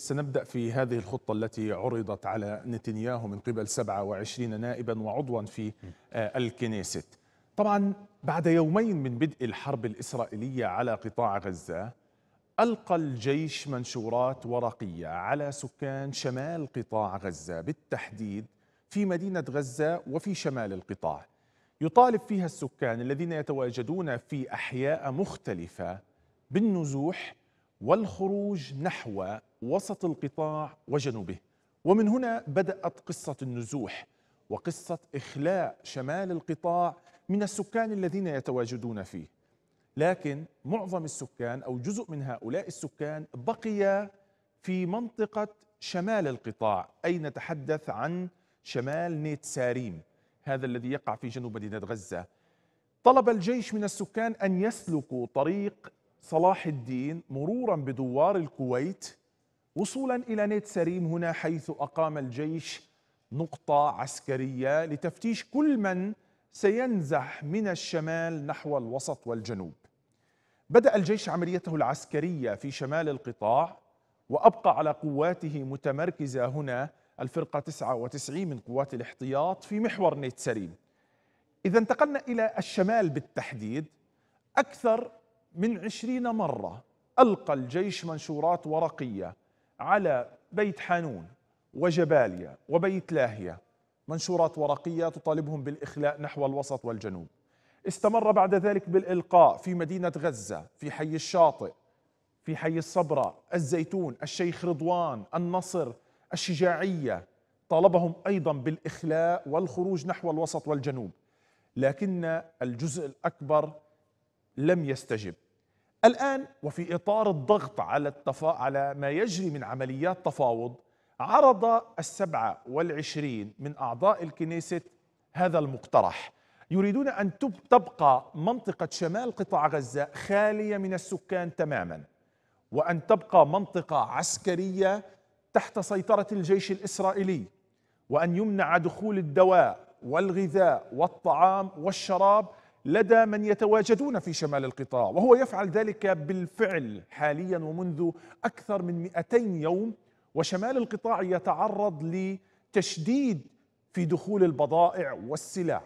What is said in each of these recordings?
سنبدأ في هذه الخطة التي عرضت على نتنياهو من قبل 27 نائبا وعضوا في آه، الكنيست طبعا بعد يومين من بدء الحرب الإسرائيلية على قطاع غزة ألقى الجيش منشورات ورقية على سكان شمال قطاع غزة بالتحديد في مدينة غزة وفي شمال القطاع يطالب فيها السكان الذين يتواجدون في أحياء مختلفة بالنزوح والخروج نحو وسط القطاع وجنوبه ومن هنا بدأت قصة النزوح وقصة إخلاء شمال القطاع من السكان الذين يتواجدون فيه لكن معظم السكان أو جزء من هؤلاء السكان بقي في منطقة شمال القطاع أي نتحدث عن شمال نيت ساريم هذا الذي يقع في جنوب مدينة غزة طلب الجيش من السكان أن يسلكوا طريق صلاح الدين مرورا بدوار الكويت وصولا إلى نيت سريم هنا حيث أقام الجيش نقطة عسكرية لتفتيش كل من سينزح من الشمال نحو الوسط والجنوب بدأ الجيش عمليته العسكرية في شمال القطاع وأبقى على قواته متمركزة هنا الفرقة 99 من قوات الاحتياط في محور نيت سريم إذا انتقلنا إلى الشمال بالتحديد أكثر من عشرين مرة ألقى الجيش منشورات ورقية على بيت حانون وجباليا وبيت لاهية منشورات ورقية تطالبهم بالإخلاء نحو الوسط والجنوب استمر بعد ذلك بالإلقاء في مدينة غزة في حي الشاطئ في حي الصبرة الزيتون الشيخ رضوان النصر الشجاعية طالبهم أيضا بالإخلاء والخروج نحو الوسط والجنوب لكن الجزء الأكبر لم يستجب الآن وفي إطار الضغط على, التفا... على ما يجري من عمليات تفاوض عرض السبعة والعشرين من أعضاء الكنيست هذا المقترح يريدون أن تبقى منطقة شمال قطاع غزة خالية من السكان تماما وأن تبقى منطقة عسكرية تحت سيطرة الجيش الإسرائيلي وأن يمنع دخول الدواء والغذاء والطعام والشراب لدى من يتواجدون في شمال القطاع وهو يفعل ذلك بالفعل حاليا ومنذ أكثر من 200 يوم وشمال القطاع يتعرض لتشديد في دخول البضائع والسلع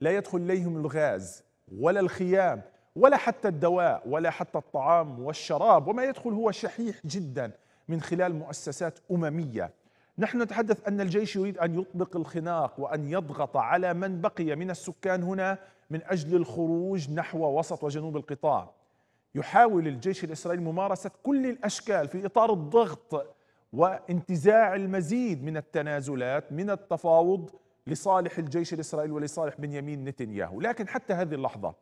لا يدخل إليهم الغاز ولا الخيام ولا حتى الدواء ولا حتى الطعام والشراب وما يدخل هو شحيح جدا من خلال مؤسسات أممية نحن نتحدث أن الجيش يريد أن يطبق الخناق وأن يضغط على من بقي من السكان هنا من أجل الخروج نحو وسط وجنوب القطاع يحاول الجيش الإسرائيلي ممارسة كل الأشكال في إطار الضغط وانتزاع المزيد من التنازلات من التفاوض لصالح الجيش الإسرائيلي ولصالح بنيامين نتنياهو لكن حتى هذه اللحظة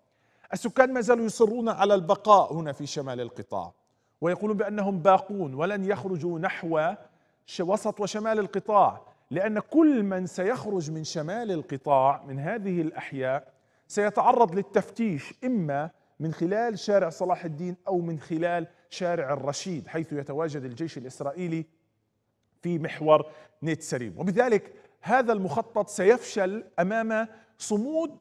السكان ما زالوا يصرون على البقاء هنا في شمال القطاع ويقولون بأنهم باقون ولن يخرجوا نحو وسط وشمال القطاع لأن كل من سيخرج من شمال القطاع من هذه الأحياء سيتعرض للتفتيش إما من خلال شارع صلاح الدين أو من خلال شارع الرشيد حيث يتواجد الجيش الإسرائيلي في محور نيت وبذلك هذا المخطط سيفشل أمام صمود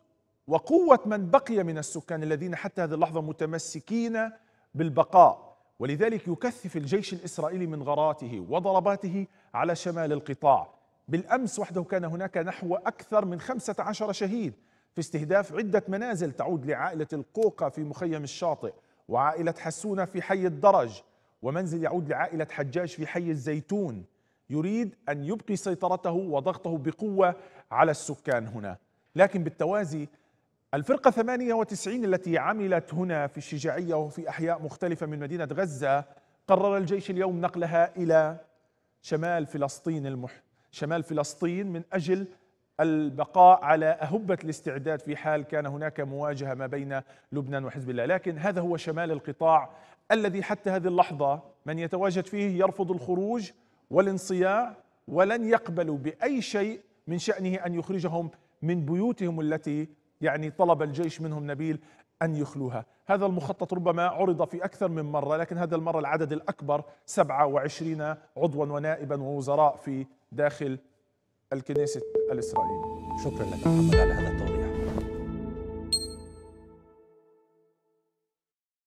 وقوة من بقي من السكان الذين حتى هذه اللحظة متمسكين بالبقاء ولذلك يكثف الجيش الإسرائيلي من غاراته وضرباته على شمال القطاع بالأمس وحده كان هناك نحو أكثر من 15 شهيد في استهداف عدة منازل تعود لعائلة القوقة في مخيم الشاطئ وعائلة حسونة في حي الدرج ومنزل يعود لعائلة حجاج في حي الزيتون يريد أن يبقي سيطرته وضغطه بقوة على السكان هنا لكن بالتوازي الفرقة 98 التي عملت هنا في الشجاعية وفي أحياء مختلفة من مدينة غزة قرر الجيش اليوم نقلها إلى شمال فلسطين المح شمال فلسطين من أجل البقاء على أهبة الاستعداد في حال كان هناك مواجهة ما بين لبنان وحزب الله لكن هذا هو شمال القطاع الذي حتى هذه اللحظة من يتواجد فيه يرفض الخروج والانصياع ولن يقبلوا بأي شيء من شأنه أن يخرجهم من بيوتهم التي يعني طلب الجيش منهم نبيل أن يخلوها هذا المخطط ربما عرض في أكثر من مرة لكن هذا المرة العدد الأكبر 27 عضوا ونائبا ووزراء في داخل الكنيسة الإسرائيلية شكرا لك محمد على هذا التوضيح